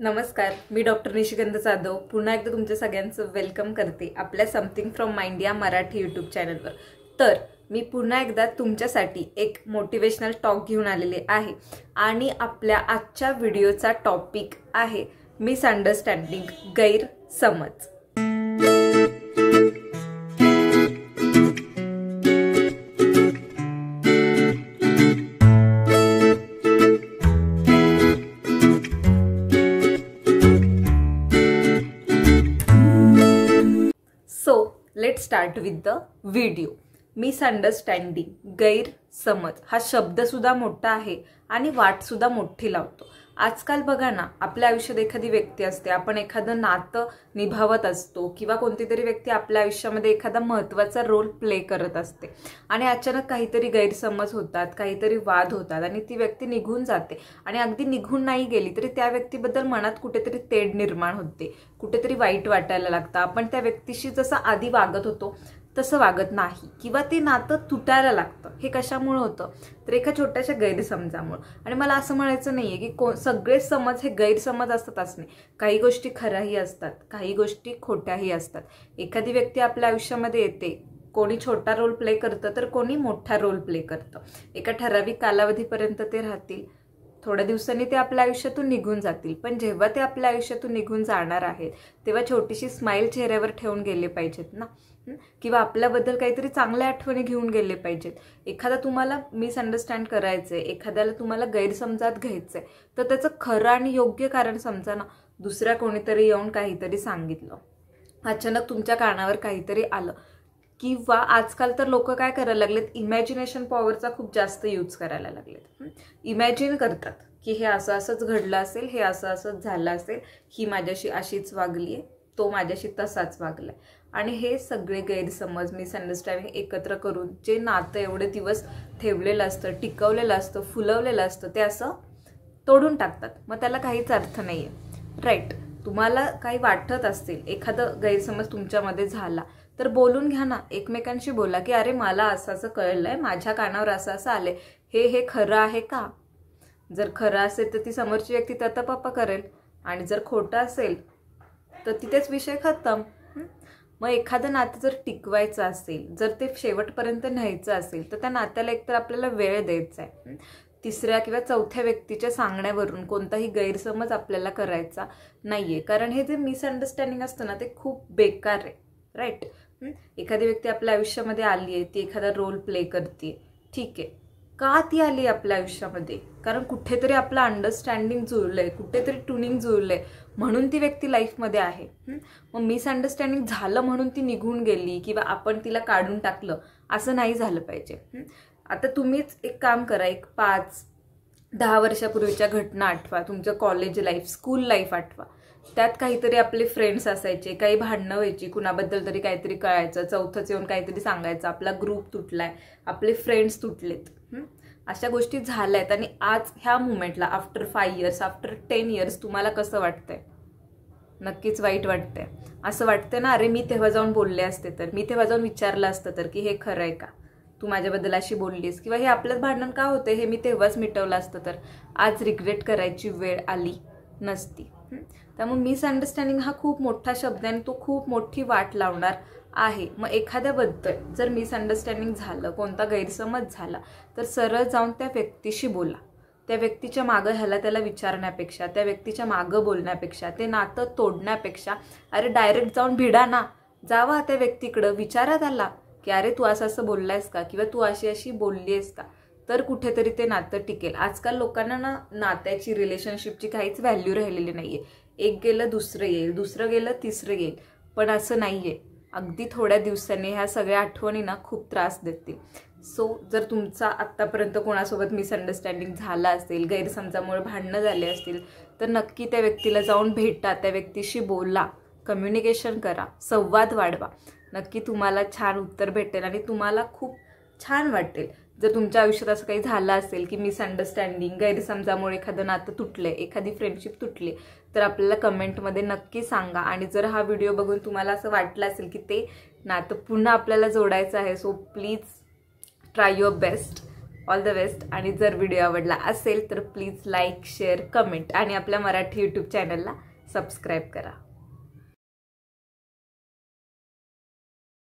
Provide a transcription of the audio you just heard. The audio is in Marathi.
नमस्कार मी डॉक्टर निशिकंद जाधव पुन्हा एकदा तुमच्या सगळ्यांचं वेलकम करते आपल्या समथिंग फ्रॉम माइंड या मराठी यूट्यूब चॅनलवर तर मी पुन्हा एकदा तुमच्यासाठी एक मोटिवेशनल टॉक घेऊन आलेले आहे आणि आपल्या आजच्या व्हिडिओचा टॉपिक आहे मिसअंडरस्टँडिंग गैरसमज start with the video misunderstanding गैरसमज हा शब्दसुद्धा मोठा आहे आणि वाटसुद्धा मोठी लावतो आजकाल बघा ना आपल्या आयुष्यात एखादी व्यक्ती असते आपण एखादं नातं निभावत असतो किंवा कोणती तरी व्यक्ती आपल्या आयुष्यामध्ये एखादा महत्त्वाचा रोल प्ले करत असते आणि अचानक काहीतरी गैरसमज होतात काहीतरी वाद होतात आणि ती व्यक्ती निघून जाते आणि अगदी निघून नाही गेली तरी त्या व्यक्तीबद्दल मनात कुठेतरी तेढ निर्माण होते कुठेतरी वाईट वाटायला लागतं आपण त्या व्यक्तीशी जसं आधी वागत होतो तसं वागत नाही किंवा ते नातं तुटायला लागतं हे कशामुळं होतं तर एका छोट्याशा गैरसमजामुळं आणि मला असं म्हणायचं नाही आहे की को सगळे समज हे गैरसमज असतातच नाही काही गोष्टी खऱ्याही असतात काही गोष्टी खोट्याही असतात एखादी व्यक्ती आपल्या आयुष्यामध्ये येते कोणी छोटा रोल प्ले करतं तर कोणी मोठा रोल प्ले करतं एका ठराविक कालावधीपर्यंत ते राहतील थोड्या दिवसांनी ते आपल्या आयुष्यातून निघून जातील पण जेव्हा ते आपल्या आयुष्यातून निघून जाणार आहेत तेव्हा छोटीशी स्माईल चेहऱ्यावर ठेवून गेले पाहिजेत ना किंवा आपल्याबद्दल काहीतरी चांगल्या आठवणी घेऊन गेले पाहिजेत एखादा तुम्हाला मिसअंडरस्टँड करायचं आहे एखाद्याला तुम्हाला गैरसमजात घ्यायचं तर त्याचं खरं आणि योग्य कारण समजा ना दुसऱ्या कोणीतरी येऊन काहीतरी सांगितलं अचानक तुमच्या कानावर काहीतरी आलं किंवा आजकाल तर लोक काय करायला लागलेत इमॅजिनेशन पॉवरचा खूप जास्त यूज करायला लागलेत इमॅजिन करतात की हे असं असंच घडलं असेल हे असं असंच झालं असेल ही माझ्याशी अशीच वागली आहे तो माझ्याशी तसाच वागला आणि हे सगळे गैरसमज मिसअंडरस्टँडिंग एकत्र करून जे नातं एवढे दिवस ठेवलेलं असतं टिकवलेलं असतं फुलवलेलं असतं ते असं तोडून टाकतात मग त्याला काहीच अर्थ नाही आहे राईट तुम्हाला काही वाटत असतील एखादं गैरसमज तुमच्यामध्ये झाला तर बोलून घ्या ना एकमेकांशी बोला की अरे मला असं असं कळलंय माझ्या कानावर असं असं आलंय हे हे खरं आहे का जर खरं असेल तर ती समोरची व्यक्ती पप्पा करेल आणि जर खोटं असेल तर तिथेच विषय खतम मग एखादं नातं जर टिकवायचं असेल जर ते शेवटपर्यंत न्यायचं असेल तर त्या नात्याला एकतर आपल्याला वेळ द्यायचा आहे तिसऱ्या किंवा चौथ्या व्यक्तीच्या सांगण्यावरून कोणताही गैरसमज आपल्याला करायचा नाही आहे कारण हे जे मिसअंडरस्टँडिंग असतं ना ते खूप बेकार आहे राईट एखादी व्यक्ती आपल्या आयुष्यामध्ये आली आहे ती एखादा रोल प्ले करते ठीक आहे का ती आली आपल्या आयुष्यामध्ये कारण कुठेतरी आपलं अंडरस्टँडिंग जुळलं आहे कुठेतरी ट्युनिंग जुळलं आहे म्हणून ती व्यक्ती लाईफमध्ये आहे मग मिसअंडरस्टँडिंग झालं म्हणून ती निघून गेली किंवा आपण तिला काढून टाकलं असं नाही झालं पाहिजे आता तुम्हीच एक काम करा एक पाच दहा वर्षापूर्वीच्या घटना आठवा तुमचं कॉलेज लाईफ स्कूल लाईफ आठवा त्यात काहीतरी आपले फ्रेंड्स असायचे काही भांडणं व्हायची कुणाबद्दल तरी काहीतरी कळायचं चौथंच येऊन काहीतरी सांगायचं आपला ग्रुप तुटलाय आपले फ्रेंड्स तुटलेत अशा गोष्टी झाल्या आहेत आणि आज ह्या मुमेंटला after five years after ten years तुम्हाला कसं वाटतंय नक्कीच वाईट वाटतंय असं वाटतं ना अरे मी तेव्हा जाऊन बोलले असते तर मी तेव्हा जाऊन विचारलं असतं तर की हे खरं आहे का तू माझ्याबद्दल अशी बोललीस किंवा हे आपलंच भांडण का होते हे मी तेव्हाच मिटवलं असतं तर आज रिग्रेट करायची वेळ आली नसती त्यामुळे मिसअंडरस्टँडिंग हा खूप मोठा शब्द आहे आणि तो खूप मोठी वाट लावणार आहे मग एखाद्याबद्दल जर मिसअंडरस्टँडिंग झालं कोणता गैरसमज झाला तर सरळ जाऊन त्या व्यक्तीशी बोला त्या व्यक्तीच्या मागं ह्याला त्याला विचारण्यापेक्षा त्या व्यक्तीच्या मागं बोलण्यापेक्षा ते नातं तोडण्यापेक्षा अरे डायरेक्ट जाऊन भिडा ना जावा त्या व्यक्तीकडं विचारा त्याला की अरे तू असं असं बोललायस का किंवा तू अशी अशी बोलली आहेस का तर कुठेतरी ते नातं टिकेल आजकाल लोकांना ना नात्याची रिलेशनशिपची काहीच व्हॅल्यू राहिलेली नाही आहे एक गेलं दुसरं येईल दुसरं गेलं तिसरं येईल पण असं नाही आहे अगदी थोड्या दिवसांनी ह्या सगळ्या आठवणींना खूप त्रास देतील सो जर तुमचा आत्तापर्यंत कोणासोबत मिसअंडरस्टँडिंग झाला असेल गैरसमजामुळे भांडणं झाले असतील तर नक्की त्या व्यक्तीला जाऊन भेटा त्या व्यक्तीशी बोला कम्युनिकेशन करा संवाद वाढवा नक्की तुम्हाला छान उत्तर भेटेल आणि तुम्हाला खूप छान वाटेल जर तुमच्या आयुष्यात असं काही झालं असेल की मिसअंडरस्टँडिंग गैरसमजामुळे एखादं नातं तुटलं एखादी फ्रेंडशिप तुटली तर आपल्याला कमेंटमध्ये नक्की सांगा आणि जर हा व्हिडिओ बघून तुम्हाला असं वाटलं असेल की ते नातं पुन्हा आपल्याला जोडायचं आहे so please try your best all the best आणि जर व्हिडिओ आवडला असेल तर प्लीज लाईक शेअर कमेंट आणि आपल्या मराठी यूट्यूब चॅनलला सबस्क्राईब करा